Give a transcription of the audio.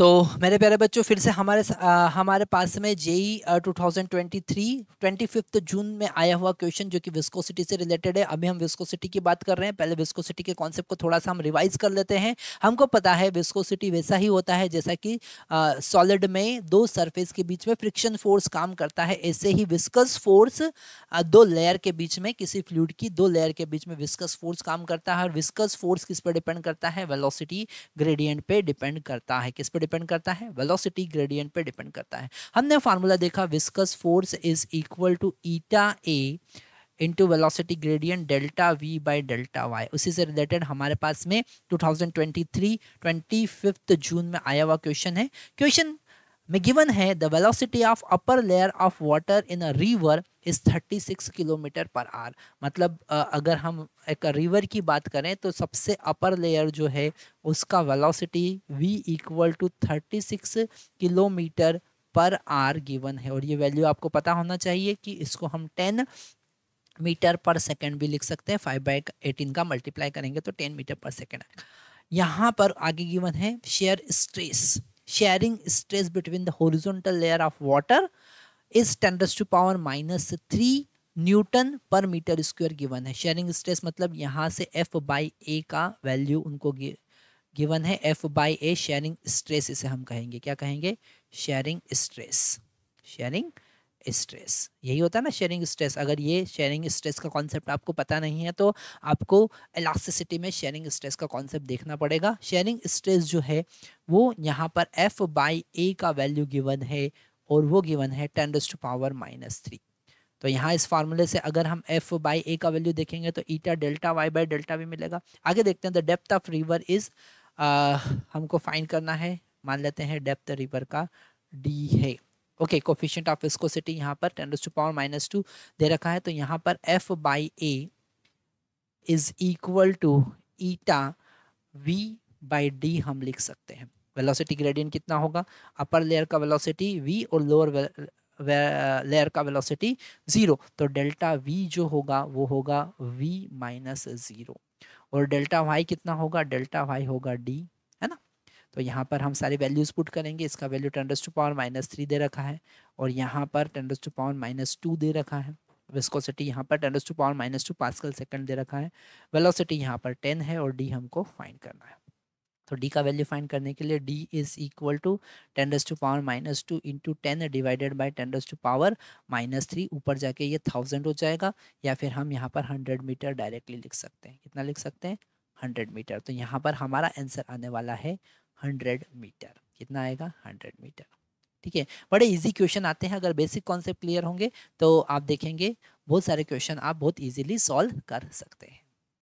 तो मेरे प्यारे बच्चों फिर से हमारे आ, हमारे पास में JE two thousand twenty three twenty fifth June में आया हुआ क्वेश्चन जो कि विस्कोसिटी से रिलेटेड है अभी हम विस्कोसिटी की बात कर रहे हैं पहले विस्कोसिटी के कॉन्सेप्ट को थोड़ा सा हम रिवाइज कर लेते हैं हमको पता है विस्कोसिटी वैसा ही होता है जैसा कि सॉलिड में दो सरफेस के बीच में फ्रिक्शन फोर्स काम करता है ऐसे ही विस्कस फोर्स दो लेयर के बीच में किसी फ्लूड की दो लेयर के बीच में विस्कस फोर्स काम करता है और विस्कस फोर्स किस पर डिपेंड करता है वेलोसिटी ग्रेडियंट पर डिपेंड करता है किस पर डिपेंड करता है वेलोसिटी ग्रेडियंट पे डिपेंड करता है हमने फार्मूला देखा viscous force is equal to eta A into velocity gradient delta V by delta Y उसी से रिलेटेड हमारे पास में 2023 25 जून में आया हुआ क्वेश्चन है क्वेश्चन में गिवन है the velocity of upper layer of water in a river is 36 kilometre per hour मतलब अगर हम एक रिवर की बात करें तो सबसे अपर लेयर जो है उसका velocity V equal to 36 kilometre per hour given है और ये वैल्यू आपको पता होना चाहिए कि इसको हम 10 मीटर पर सेकंड भी लिख सकते हैं फाइव बाई एटीन का मल्टीप्लाई करेंगे तो टेन मीटर पर सेकेंड यहाँ पर आगे गिवन है shear stress sharing stress between the horizontal layer of water is 10 to power minus 3 newton per metre square given है शेयरिंग स्ट्रेस मतलब यहाँ से एफ बाई ए का वैल्यू उनको गिवन है F by A shearing stress इसे हम कहेंगे क्या कहेंगे शेयरिंग स्ट्रेस शेयरिंग स्ट्रेस यही होता है ना शेयरिंग स्ट्रेस अगर ये शेयरिंग स्ट्रेस का कॉन्सेप्ट आपको पता नहीं है तो आपको इलास्टिसिटी में शेयरिंग स्ट्रेस का कॉन्सेप्ट देखना पड़ेगा शेयरिंग स्ट्रेस जो है वो यहाँ पर एफ बाई ए का वैल्यू गिवन है और वो गिवन है ten to power minus three तो यहाँ इस फार्मूले से अगर हम एफ बाई ए का वैल्यू देखेंगे तो eta delta Y by delta भी मिलेगा आगे देखते हैं the depth of river is हमको फाइंड करना है मान लेते हैं डेप्थ रिवर का डी है ओके कोफिशियंट ऑफ विस्कोसिटी यहाँ पर ten to power minus two दे रखा है तो यहाँ पर F by A is equal to eta V by D हम लिख सकते हैं वेलोसिटी ग्रेडियंट कितना होगा अपर लेयर का वेलोसिटी वी और लोअर लेयर का वेलोसिटी ज़ीरो तो डेल्टा वी जो होगा वो होगा वी माइनस ज़ीरो और डेल्टा वाई कितना होगा डेल्टा वाई होगा डी है ना तो यहाँ पर हम सारे वैल्यूज़ पुट करेंगे इसका value tens to power minus three दे रखा है और यहाँ पर tens to power minus two दे रखा है विस्कोसिटी यहाँ पर tens to power minus two pascal second दे रखा है वेलोसिटी यहाँ पर टेन है और डी हमको फाइंड करना है तो डी का वैल्यू फाइंड करने के लिए D is equal to tens to power minus two into ten divided by tens to power minus three ऊपर जाके ये थाउजेंड हो जाएगा या फिर हम यहाँ पर हंड्रेड मीटर डायरेक्टली लिख सकते हैं कितना लिख सकते हैं हंड्रेड मीटर तो यहाँ पर हमारा आंसर आने वाला है हंड्रेड मीटर कितना आएगा हंड्रेड मीटर ठीक है बड़े इजी क्वेश्चन आते हैं अगर बेसिक कॉन्सेप्ट क्लियर होंगे तो आप देखेंगे बहुत सारे क्वेश्चन आप बहुत इजीली सॉल्व कर सकते हैं